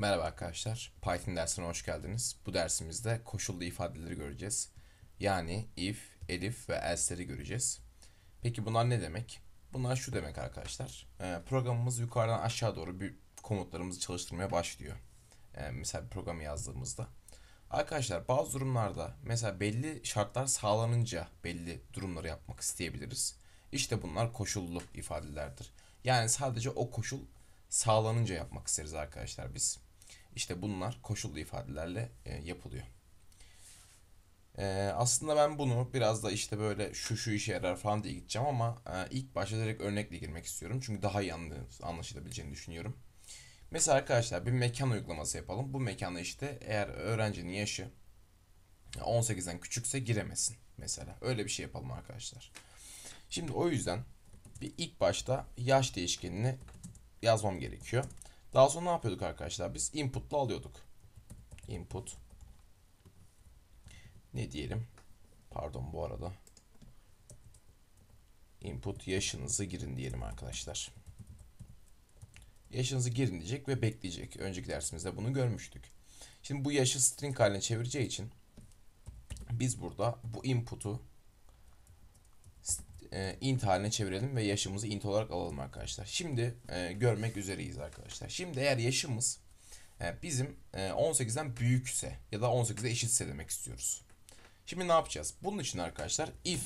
Merhaba arkadaşlar, Python dersine hoş geldiniz. Bu dersimizde koşullu ifadeleri göreceğiz. Yani if, elif ve else'leri göreceğiz. Peki bunlar ne demek? Bunlar şu demek arkadaşlar. Ee, programımız yukarıdan aşağı doğru bir komutlarımızı çalıştırmaya başlıyor. Ee, mesela bir programı yazdığımızda. Arkadaşlar bazı durumlarda mesela belli şartlar sağlanınca belli durumları yapmak isteyebiliriz. İşte bunlar koşullu ifadelerdir. Yani sadece o koşul sağlanınca yapmak isteriz arkadaşlar biz. İşte bunlar koşullu ifadelerle e, yapılıyor. E, aslında ben bunu biraz da işte böyle şu şu işe yarar falan diye gideceğim ama e, ilk başta direkt örnekle girmek istiyorum. Çünkü daha iyi anlaşılabileceğini düşünüyorum. Mesela arkadaşlar bir mekan uygulaması yapalım. Bu mekanda işte eğer öğrencinin yaşı 18'den küçükse giremesin mesela. Öyle bir şey yapalım arkadaşlar. Şimdi o yüzden bir ilk başta yaş değişkenini yazmam gerekiyor. Daha sonra ne yapıyorduk arkadaşlar? Biz input'la alıyorduk. Input. Ne diyelim? Pardon bu arada. Input yaşınızı girin diyelim arkadaşlar. Yaşınızı girin diyecek ve bekleyecek. Önceki dersimizde bunu görmüştük. Şimdi bu yaşı string haline çevireceği için biz burada bu input'u e, int haline çevirelim ve yaşımızı int olarak alalım arkadaşlar. Şimdi e, görmek üzereyiz arkadaşlar. Şimdi eğer yaşımız e, bizim e, 18'den büyükse ya da 18'e eşitse demek istiyoruz. Şimdi ne yapacağız? Bunun için arkadaşlar if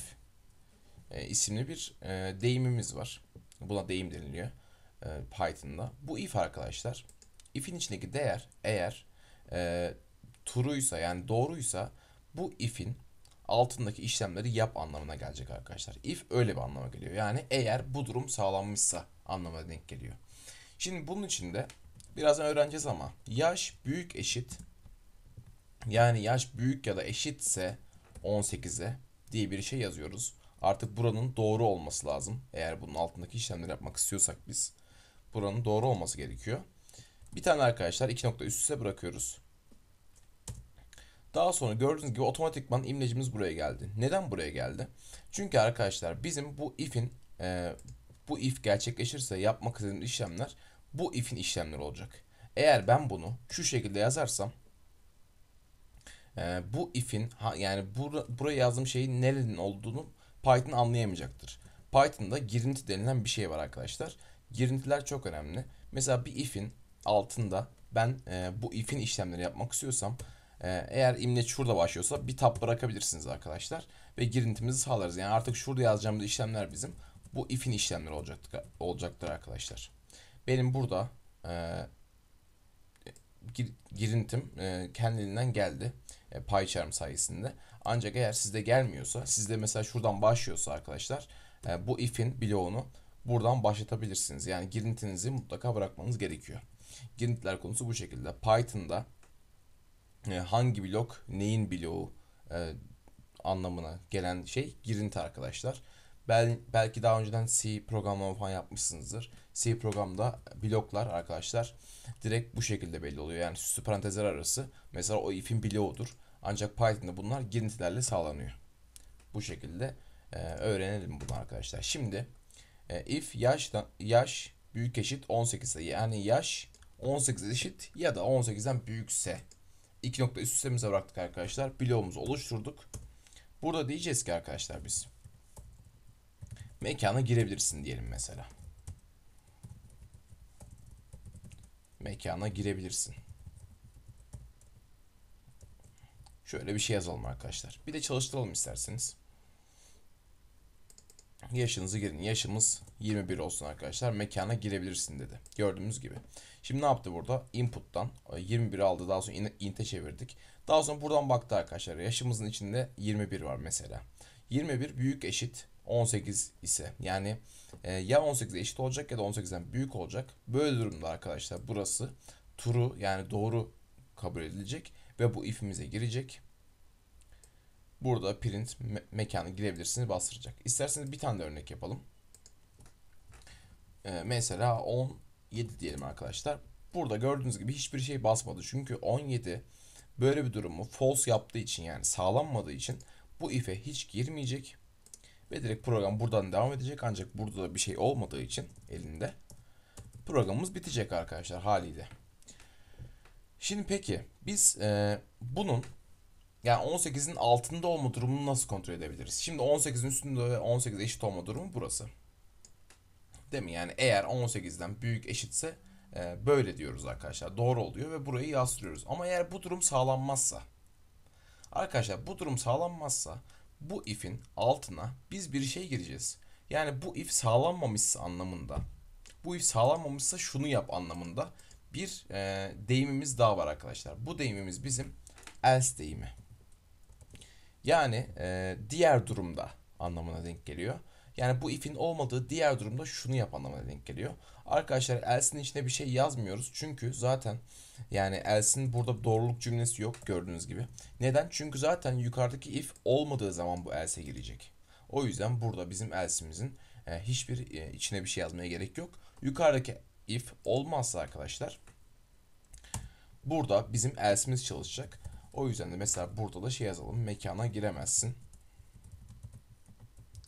e, isimli bir e, deyimimiz var. Buna deyim deniliyor e, Python'da. Bu if arkadaşlar if'in içindeki değer eğer e, true'ysa yani doğruysa bu if'in altındaki işlemleri yap anlamına gelecek arkadaşlar. If öyle bir anlama geliyor. Yani eğer bu durum sağlanmışsa anlamına denk geliyor. Şimdi bunun için de birazdan öğreneceğiz ama yaş büyük eşit yani yaş büyük ya da eşitse 18'e diye bir şey yazıyoruz. Artık buranın doğru olması lazım. Eğer bunun altındaki işlemleri yapmak istiyorsak biz buranın doğru olması gerekiyor. Bir tane arkadaşlar iki nokta üst üste bırakıyoruz. Daha sonra gördüğünüz gibi otomatikman imlecimiz buraya geldi. Neden buraya geldi? Çünkü arkadaşlar bizim bu if'in e, bu if gerçekleşirse yapmak istediğimiz işlemler bu if'in işlemleri olacak. Eğer ben bunu şu şekilde yazarsam e, bu if'in yani bura, buraya yazdığım şeyin nerenin olduğunu Python anlayamayacaktır. Python'da girinti denilen bir şey var arkadaşlar. Girintiler çok önemli. Mesela bir if'in altında ben e, bu if'in işlemleri yapmak istiyorsam ee, eğer imleç şurada başlıyorsa bir tab bırakabilirsiniz arkadaşlar. Ve girintimizi sağlarız. Yani artık şurada yazacağımız işlemler bizim. Bu if'in işlemleri olacaktır, olacaktır arkadaşlar. Benim burada e, gir, girintim e, kendiliğinden geldi. E, PyCharm sayesinde. Ancak eğer sizde gelmiyorsa, sizde mesela şuradan başlıyorsa arkadaşlar e, bu if'in bloğunu buradan başlatabilirsiniz. Yani girintinizi mutlaka bırakmanız gerekiyor. Girintiler konusu bu şekilde. Python'da e, hangi blok neyin bloğu e, anlamına gelen şey girinti arkadaşlar. Bel, belki daha önceden C programlama falan yapmışsınızdır. C programda bloklar arkadaşlar direkt bu şekilde belli oluyor. Yani süslü parantezler arası mesela o if'in bloğudur. Ancak Python'da bunlar girintilerle sağlanıyor. Bu şekilde e, öğrenelim bunu arkadaşlar. Şimdi e, if yaş yaş büyük eşit 18 ise yani yaş 18 eşit ya da 18'den büyükse iki nokta üst üstemize bıraktık arkadaşlar. Bloğumuzu oluşturduk. Burada diyeceğiz ki arkadaşlar biz mekana girebilirsin diyelim mesela. Mekana girebilirsin. Şöyle bir şey yazalım arkadaşlar. Bir de çalıştıralım isterseniz yaşınızı girin. Yaşımız 21 olsun arkadaşlar. Mekana girebilirsin dedi. Gördüğümüz gibi. Şimdi ne yaptı burada? Input'tan 21 e, aldı. Daha sonra int'e çevirdik. Daha sonra buradan baktı arkadaşlar. Yaşımızın içinde 21 var mesela. 21 büyük eşit 18 ise yani e, ya 18'e eşit olacak ya da 18'den büyük olacak. Böyle durumda arkadaşlar burası true yani doğru kabul edilecek ve bu if'imize girecek. Burada print me mekanı girebilirsiniz bastıracak. İsterseniz bir tane de örnek yapalım. Ee, mesela 17 diyelim arkadaşlar. Burada gördüğünüz gibi hiçbir şey basmadı. Çünkü 17 böyle bir durumu false yaptığı için yani sağlanmadığı için bu if'e hiç girmeyecek. Ve direkt program buradan devam edecek. Ancak burada da bir şey olmadığı için elinde programımız bitecek arkadaşlar haliyle. Şimdi peki biz e, bunun yani 18'in altında olma durumunu nasıl kontrol edebiliriz? Şimdi 18'in üstünde ve 18 eşit olma durumu burası. Değil mi? Yani eğer 18'den büyük eşitse e, böyle diyoruz arkadaşlar. Doğru oluyor ve burayı yazdırıyoruz. Ama eğer bu durum sağlanmazsa arkadaşlar bu durum sağlanmazsa bu if'in altına biz bir şey gireceğiz. Yani bu if sağlanmamışsa anlamında bu if sağlanmamışsa şunu yap anlamında bir e, deyimimiz daha var arkadaşlar. Bu deyimimiz bizim else deyimi. Yani e, diğer durumda anlamına denk geliyor. Yani bu if'in olmadığı diğer durumda şunu yap anlamına denk geliyor. Arkadaşlar else'nin içine bir şey yazmıyoruz. Çünkü zaten yani else'nin burada doğruluk cümlesi yok gördüğünüz gibi. Neden? Çünkü zaten yukarıdaki if olmadığı zaman bu else girecek. O yüzden burada bizim else'imizin e, hiçbir e, içine bir şey yazmaya gerek yok. Yukarıdaki if olmazsa arkadaşlar burada bizim else'imiz çalışacak. O yüzden de mesela burada da şey yazalım. Mekana giremezsin.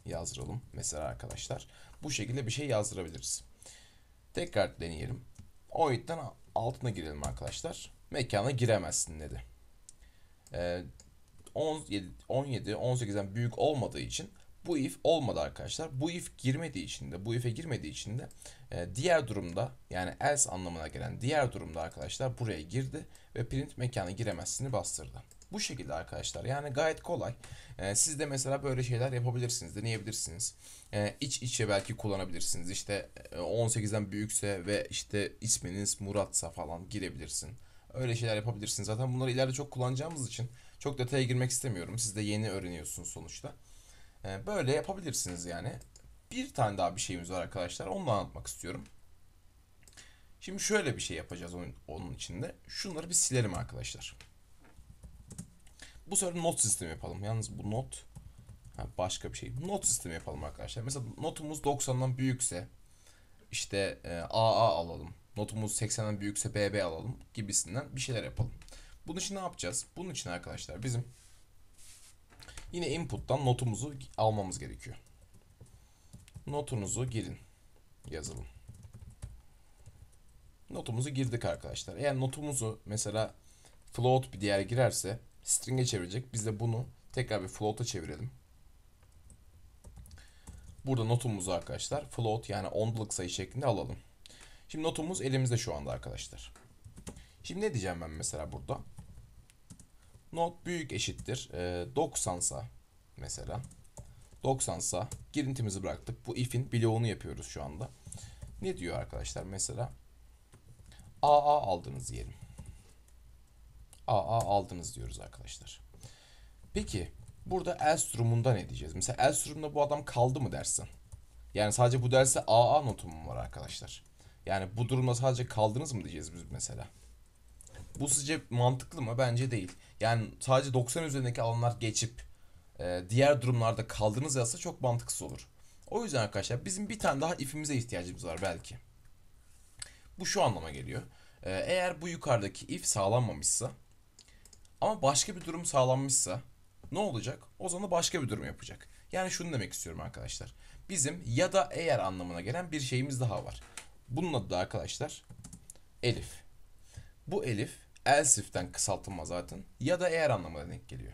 Yazdıralım mesela arkadaşlar. Bu şekilde bir şey yazdırabiliriz. Tekrar deneyelim. O itten altına girelim arkadaşlar. Mekana giremezsin dedi. Ee, 17, 17 18'den büyük olmadığı için bu if olmadı arkadaşlar. Bu if girmediği için de bu if'e girmediği için de e, diğer durumda yani else anlamına gelen diğer durumda arkadaşlar buraya girdi ve print mekana giremezsini bastırdı. Bu şekilde arkadaşlar yani gayet kolay. Ee, siz de mesela böyle şeyler yapabilirsiniz, deneyebilirsiniz. Ee, iç içe belki kullanabilirsiniz. İşte 18'den e, büyükse ve işte isminiz Murat'sa falan girebilirsin. Öyle şeyler yapabilirsiniz. Zaten bunları ileride çok kullanacağımız için çok detaya girmek istemiyorum. Siz de yeni öğreniyorsunuz sonuçta. Ee, böyle yapabilirsiniz yani. Bir tane daha bir şeyimiz var arkadaşlar. Onu anlatmak istiyorum. Şimdi şöyle bir şey yapacağız onun, onun içinde. Şunları bir silelim arkadaşlar. Bu sefer not sistemi yapalım. Yalnız bu not ha başka bir şey. Not sistemi yapalım arkadaşlar. Mesela notumuz 90'dan büyükse işte e, AA alalım. Notumuz 80'den büyükse BB alalım gibisinden bir şeyler yapalım. Bunun için ne yapacağız? Bunun için arkadaşlar bizim Yine input'tan notumuzu almamız gerekiyor. Notunuzu girin. Yazalım. Notumuzu girdik arkadaşlar. Eğer notumuzu mesela float bir değer girerse string'e çevirecek. Biz de bunu tekrar bir float'a çevirelim. Burada notumuzu arkadaşlar float yani onluk sayı şeklinde alalım. Şimdi notumuz elimizde şu anda arkadaşlar. Şimdi ne diyeceğim ben mesela burada? not büyük eşittir. E, 90 sa mesela. 90 sa girintimizi bıraktık. Bu if'in bloğunu yapıyoruz şu anda. Ne diyor arkadaşlar mesela? AA aldınız diyelim. AA aldınız diyoruz arkadaşlar. Peki burada else durumunda ne diyeceğiz? Mesela else durumunda bu adam kaldı mı dersin? Yani sadece bu derse AA notu var arkadaşlar? Yani bu durumda sadece kaldınız mı diyeceğiz biz mesela? Bu sizce mantıklı mı? Bence değil. Yani sadece 90 üzerindeki alanlar geçip e, diğer durumlarda kaldığınız yazsa çok mantıksız olur. O yüzden arkadaşlar bizim bir tane daha ifimize ihtiyacımız var belki. Bu şu anlama geliyor. E, eğer bu yukarıdaki if sağlanmamışsa ama başka bir durum sağlanmışsa ne olacak? O zaman da başka bir durum yapacak. Yani şunu demek istiyorum arkadaşlar. Bizim ya da eğer anlamına gelen bir şeyimiz daha var. Bunun adı da arkadaşlar elif. Bu elif else'den kısaltılma zaten ya da eğer anlamına denk geliyor.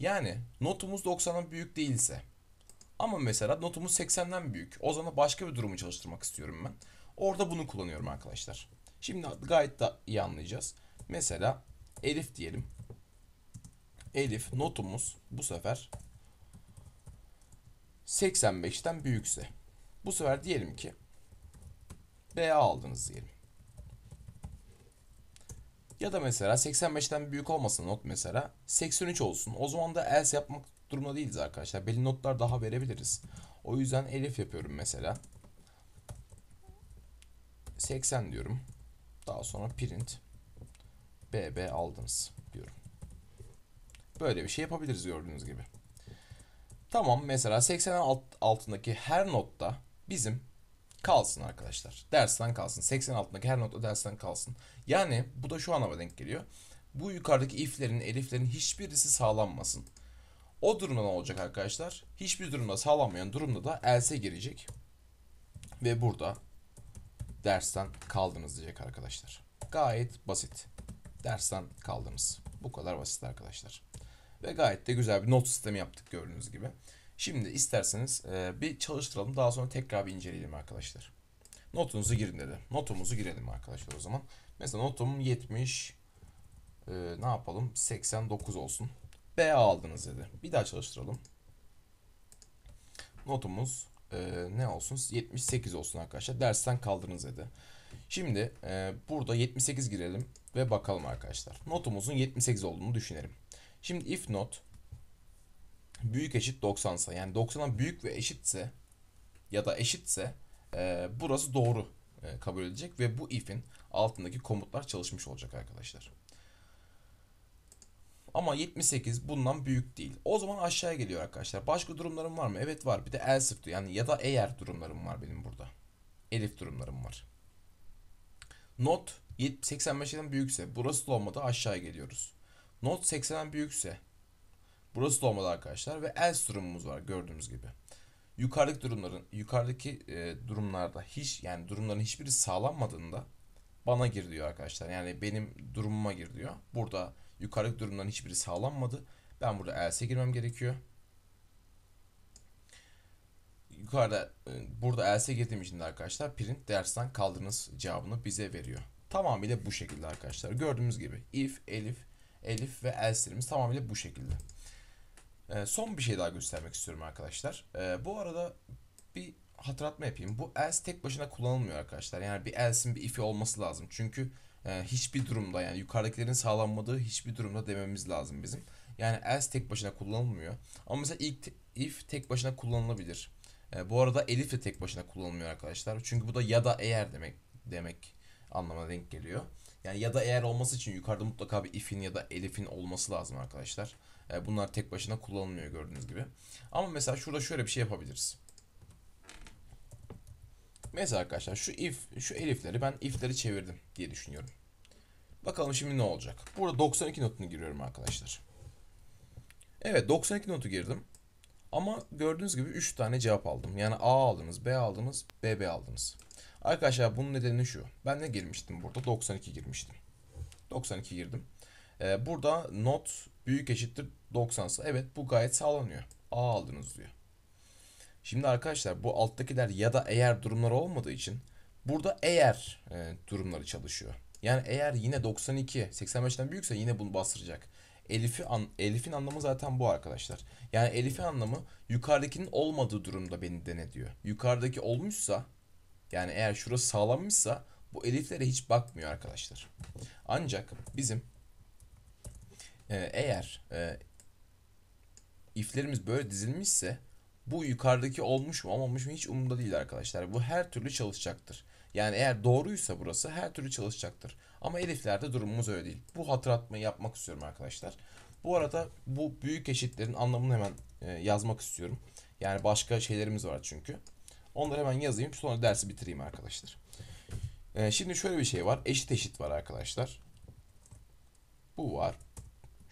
Yani notumuz 90'dan büyük değilse ama mesela notumuz 80'den büyük. O zaman başka bir durumu çalıştırmak istiyorum ben. Orada bunu kullanıyorum arkadaşlar. Şimdi gayet de iyi anlayacağız. Mesela Elif diyelim. Elif notumuz bu sefer 85'ten büyükse. Bu sefer diyelim ki B aldınız diyelim. Ya da mesela 85'ten büyük olmasın not mesela 83 olsun. O zaman da else yapmak durumunda değiliz arkadaşlar. Belli notlar daha verebiliriz. O yüzden elif yapıyorum mesela. 80 diyorum. Daha sonra print BB aldınız diyorum. Böyle bir şey yapabiliriz gördüğünüz gibi. Tamam mesela 80 alt, altındaki her notta bizim kalsın arkadaşlar. Dersten kalsın. 80 altındaki her nokta dersten kalsın. Yani bu da şu anlama denk geliyor. Bu yukarıdaki iflerin, eliflerin hiçbirisi sağlanmasın. O durumda ne olacak arkadaşlar? Hiçbir durumda sağlanmayan durumda da else girecek Ve burada dersten kaldınız diyecek arkadaşlar. Gayet basit. Dersten kaldınız. Bu kadar basit arkadaşlar. Ve gayet de güzel bir not sistemi yaptık gördüğünüz gibi. Şimdi isterseniz e, bir çalıştıralım. Daha sonra tekrar bir inceleyelim arkadaşlar. Notunuzu girin dedi. Notumuzu girelim arkadaşlar o zaman. Mesela notum 70 e, ne yapalım 89 olsun. B aldınız dedi. Bir daha çalıştıralım. Notumuz e, ne olsun 78 olsun arkadaşlar. Dersten kaldınız dedi. Şimdi e, burada 78 girelim ve bakalım arkadaşlar. Notumuzun 78 olduğunu düşünelim. Şimdi if not büyük eşit 90 90'sa yani 90'a büyük ve eşitse ya da eşitse e, burası doğru e, kabul edilecek ve bu if'in altındaki komutlar çalışmış olacak arkadaşlar. Ama 78 bundan büyük değil. O zaman aşağıya geliyor arkadaşlar. Başka durumlarım var mı? Evet var. Bir de else yani ya da eğer durumlarım var benim burada. Elif durumlarım var. Not 85'den büyükse burası da olmadı aşağıya geliyoruz. Not 80'den büyükse Burası dolmalı arkadaşlar ve else durumumuz var gördüğünüz gibi. Yukarıdaki durumların yukarıdaki e, durumlarda hiç yani durumların hiçbiri sağlanmadığında bana gir diyor arkadaşlar. Yani benim durumuma gir diyor. Burada yukarıdaki durumların hiçbiri sağlanmadı. Ben burada else'e girmem gerekiyor. Yukarıda e, burada else'e girdiğim için de arkadaşlar print dersten kaldırınız cevabını bize veriyor. Tamamıyla bu şekilde arkadaşlar. Gördüğünüz gibi if, elif, elif ve else'lerimiz tamamıyla bu şekilde. E, son bir şey daha göstermek istiyorum arkadaşlar. E, bu arada bir hatırlatma yapayım. Bu else tek başına kullanılmıyor arkadaşlar. Yani bir else'in bir if'i olması lazım. Çünkü e, hiçbir durumda yani yukarıdakilerin sağlanmadığı hiçbir durumda dememiz lazım bizim. Yani else tek başına kullanılmıyor. Ama mesela ilk if tek başına kullanılabilir. E, bu arada elif de tek başına kullanılmıyor arkadaşlar. Çünkü bu da ya da eğer demek demek anlamına denk geliyor. Yani ya da eğer olması için yukarıda mutlaka bir if'in ya da elif'in olması lazım arkadaşlar. E, bunlar tek başına kullanılmıyor gördüğünüz gibi. Ama mesela şurada şöyle bir şey yapabiliriz. Mesela arkadaşlar şu if, şu elifleri ben ifleri çevirdim diye düşünüyorum. Bakalım şimdi ne olacak. Burada 92 notunu giriyorum arkadaşlar. Evet 92 notu girdim. Ama gördüğünüz gibi 3 tane cevap aldım. Yani A aldınız, B aldınız, BB aldınız. Arkadaşlar bunun nedeni şu. Ben ne girmiştim burada? 92 girmiştim. 92 girdim. Ee, burada not büyük eşittir 90 ise evet bu gayet sağlanıyor. A aldınız diyor. Şimdi arkadaşlar bu alttakiler ya da eğer durumları olmadığı için burada eğer e, durumları çalışıyor. Yani eğer yine 92 85'ten büyükse yine bunu bastıracak. Elif'i an, Elif'in anlamı zaten bu arkadaşlar. Yani Elif'in anlamı yukarıdakinin olmadığı durumda beni dene diyor. Yukarıdaki olmuşsa yani eğer şurası sağlanmışsa bu Elif'lere hiç bakmıyor arkadaşlar. Ancak bizim ee, eğer e, iflerimiz böyle dizilmişse bu yukarıdaki olmuş mu olmamış mı hiç umurda değil arkadaşlar. Bu her türlü çalışacaktır. Yani eğer doğruysa burası her türlü çalışacaktır. Ama eliflerde durumumuz öyle değil. Bu hatırlatmayı yapmak istiyorum arkadaşlar. Bu arada bu büyük eşitlerin anlamını hemen e, yazmak istiyorum. Yani başka şeylerimiz var çünkü. Onları hemen yazayım sonra dersi bitireyim arkadaşlar. E, şimdi şöyle bir şey var. Eşit eşit var arkadaşlar. Bu var.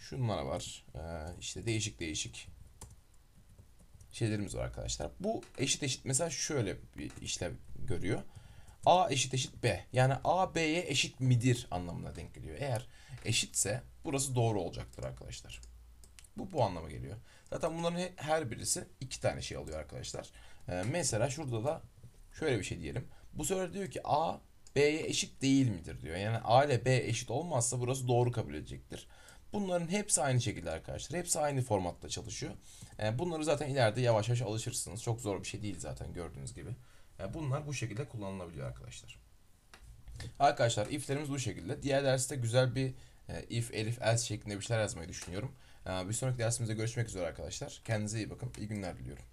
Şunlar var. Ee, işte değişik değişik şeylerimiz var arkadaşlar. Bu eşit eşit mesela şöyle bir işlem görüyor. A eşit eşit B. Yani A B'ye eşit midir anlamına denk geliyor. Eğer eşitse burası doğru olacaktır arkadaşlar. Bu bu anlama geliyor. Zaten bunların her birisi iki tane şey alıyor arkadaşlar. Ee, mesela şurada da şöyle bir şey diyelim. Bu sefer diyor ki A B'ye eşit değil midir diyor. Yani A ile B eşit olmazsa burası doğru kabul edecektir. Bunların hepsi aynı şekilde arkadaşlar. Hepsi aynı formatta çalışıyor. E, bunları zaten ileride yavaş yavaş alışırsınız. Çok zor bir şey değil zaten gördüğünüz gibi. E, bunlar bu şekilde kullanılabiliyor arkadaşlar. Arkadaşlar if'lerimiz bu şekilde. Diğer derste güzel bir e, if, elif, else şeklinde bir şeyler yazmayı düşünüyorum. Bir sonraki dersimizde görüşmek üzere arkadaşlar. Kendinize iyi bakın. İyi günler diliyorum.